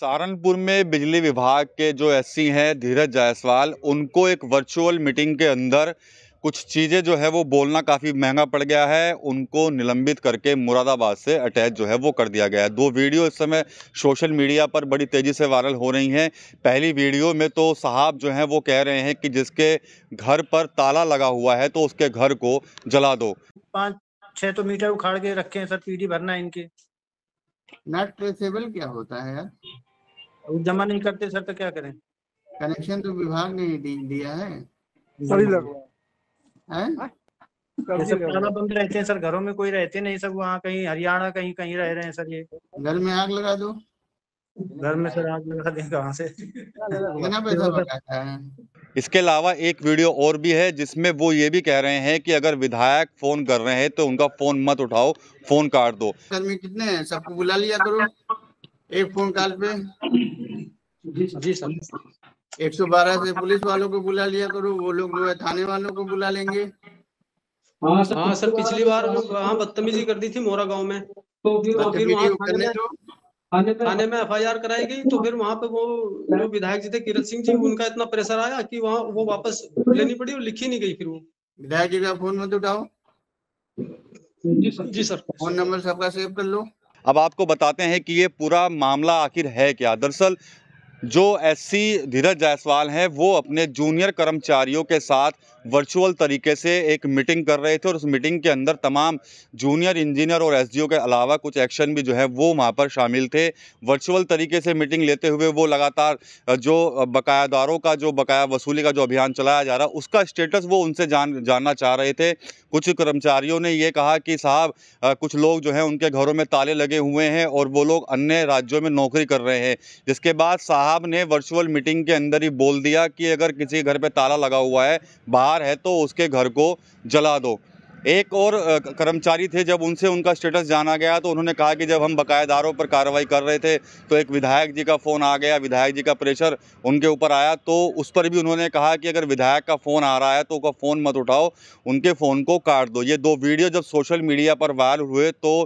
सहारनपुर में बिजली विभाग के जो एस हैं धीरज जायसवाल उनको एक वर्चुअल मीटिंग के अंदर कुछ चीज़ें जो है वो बोलना काफ़ी महंगा पड़ गया है उनको निलंबित करके मुरादाबाद से अटैच जो है वो कर दिया गया है दो वीडियो इस समय सोशल मीडिया पर बड़ी तेज़ी से वायरल हो रही हैं पहली वीडियो में तो साहब जो हैं वो कह रहे हैं कि जिसके घर पर ताला लगा हुआ है तो उसके घर को जला दो पाँच छः तो मीटर उखाड़ के रखे हैं सर पी भरना इनके नॉट ट्रेसेबल क्या होता है यार जमा नहीं करते सर तो क्या करें कनेक्शन तो विभाग ने दिया है सभी लग हाँ? बंद रहते हैं सर घरों में कोई रहते नहीं सब वहाँ कहीं हरियाणा कहीं कहीं रह रहे हैं सर ये घर में आग लगा दो घर में सर आग लगा दें कहाँ से कितना पैसा बचाता है इसके अलावा एक वीडियो और भी है जिसमें वो ये भी कह रहे हैं कि अगर विधायक फ़ोन कर रहे हैं तो उनका फ़ोन मत उठाओ फ़ोन काट दो कितने हैं सबको बुला लिया करो एक फ़ोन कॉल पे जी एक सौ बारह से पुलिस वालों को बुला लिया करो वो लोग जो है थाने वालों को बुला लेंगे हाँ सर हाँ, पिछली बार वहाँ बदतमीजी कर दी थी मोरा गाँव में तो फिर थाने में एफ कराई गई तो फिर वहाँ पे वो जो विधायक जी थे किरत सिंह जी उनका इतना प्रेशर आया कि वहाँ वो वापस लेनी पड़ी और लिखी नहीं गई फिर वो विधायक जी का फोन मत उठाओ जी सर फोन नंबर सबका सेव कर लो अब आपको बताते हैं कि ये पूरा मामला आखिर है क्या दरअसल जो एससी धीरज जायसवाल हैं वो अपने जूनियर कर्मचारियों के साथ वर्चुअल तरीके से एक मीटिंग कर रहे थे और उस मीटिंग के अंदर तमाम जूनियर इंजीनियर और एसडीओ के अलावा कुछ एक्शन भी जो है वो वहाँ पर शामिल थे वर्चुअल तरीके से मीटिंग लेते हुए वो लगातार जो बकायादारों का जो बकाया वसूली का जो अभियान चलाया जा रहा उसका स्टेटस वो उनसे जान जानना चाह रहे थे कुछ कर्मचारियों ने ये कहा कि साहब कुछ लोग जो हैं उनके घरों में ताले लगे हुए हैं और वो लोग अन्य राज्यों में नौकरी कर रहे हैं जिसके बाद साहब साहब ने वर्चुअल मीटिंग के अंदर ही बोल दिया कि अगर किसी घर पे ताला लगा हुआ है बाहर है तो उसके घर को जला दो एक और कर्मचारी थे जब उनसे उनका स्टेटस जाना गया तो उन्होंने कहा कि जब हम बकायेदारों पर कार्रवाई कर रहे थे तो एक विधायक जी का फ़ोन आ गया विधायक जी का प्रेशर उनके ऊपर आया तो उस पर भी उन्होंने कहा कि अगर विधायक का फ़ोन आ रहा है तो उसका फ़ोन मत उठाओ उनके फ़ोन को काट दो ये दो वीडियो जब सोशल मीडिया पर वायरल हुए तो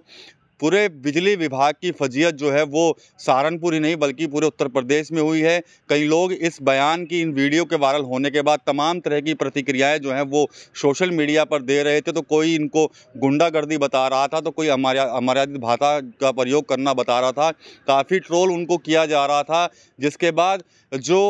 पूरे बिजली विभाग की फजीयत जो है वो सहारनपुर ही नहीं बल्कि पूरे उत्तर प्रदेश में हुई है कई लोग इस बयान की इन वीडियो के वायरल होने के बाद तमाम तरह की प्रतिक्रियाएँ जो हैं वो सोशल मीडिया पर दे रहे थे तो कोई इनको गुंडागर्दी बता रहा था तो कोई अमर्यादित भाषा का प्रयोग करना बता रहा था काफ़ी ट्रोल उनको किया जा रहा था जिसके बाद जो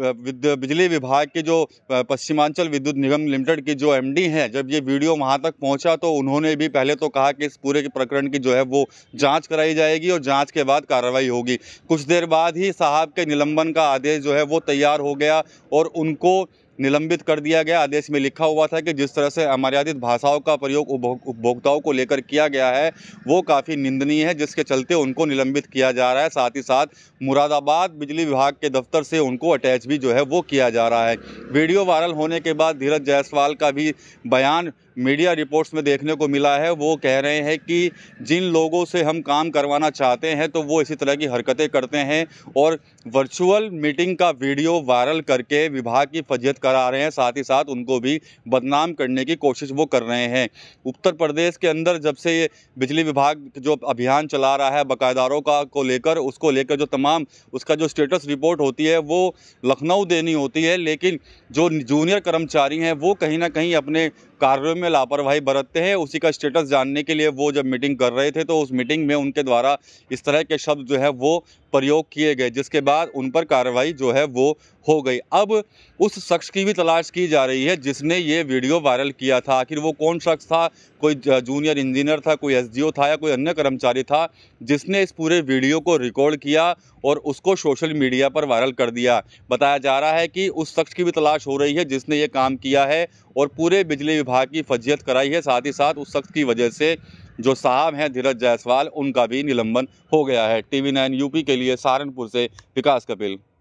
बिजली विभाग के जो पश्चिमांचल विद्युत निगम लिमिटेड की जो एमडी हैं जब ये वीडियो वहाँ तक पहुँचा तो उन्होंने भी पहले तो कहा कि इस पूरे प्रकरण की जो है वो जाँच कराई जाएगी और जाँच के बाद कार्रवाई होगी कुछ देर बाद ही साहब के निलंबन का आदेश जो है वो तैयार हो गया और उनको निलंबित कर दिया गया आदेश में लिखा हुआ था कि जिस तरह से अमर्यादित भाषाओं का प्रयोग उपभोक्ताओं को लेकर किया गया है वो काफ़ी निंदनीय है जिसके चलते उनको निलंबित किया जा रहा है साथ ही साथ मुरादाबाद बिजली विभाग के दफ्तर से उनको अटैच भी जो है वो किया जा रहा है वीडियो वायरल होने के बाद धीरज जायसवाल का भी बयान मीडिया रिपोर्ट्स में देखने को मिला है वो कह रहे हैं कि जिन लोगों से हम काम करवाना चाहते हैं तो वो इसी तरह की हरकतें करते हैं और वर्चुअल मीटिंग का वीडियो वायरल करके विभाग की फजियत करा रहे हैं साथ ही साथ उनको भी बदनाम करने की कोशिश वो कर रहे हैं उत्तर प्रदेश के अंदर जब से ये बिजली विभाग जो अभियान चला रहा है बकायदारों का को लेकर उसको लेकर जो तमाम उसका जो स्टेटस रिपोर्ट होती है वो लखनऊ देनी होती है लेकिन जो जूनियर कर्मचारी हैं वो कहीं ना कहीं अपने कार्यों में में लापरवाही बरतते हैं उसी का स्टेटस जानने के लिए वो जब मीटिंग कर रहे थे तो उस मीटिंग में उनके द्वारा इस तरह के शब्द जो है वो प्रयोग किए गए जिसके बाद उन पर कार्रवाई जो है वो हो गई अब उस शख्स की भी तलाश की जा रही है जिसने ये वीडियो वायरल किया था आखिर वो कौन शख्स था कोई जूनियर इंजीनियर था कोई एसडीओ था या कोई अन्य कर्मचारी था जिसने इस पूरे वीडियो को रिकॉर्ड किया और उसको सोशल मीडिया पर वायरल कर दिया बताया जा रहा है कि उस शख्स की भी तलाश हो रही है जिसने ये काम किया है और पूरे बिजली विभाग की फजियत कराई है साथ ही साथ उस शख्स की वजह से जो साहब हैं धीरज जायसवाल उनका भी निलंबन हो गया है टी नाइन यूपी के लिए सहारनपुर से विकास कपिल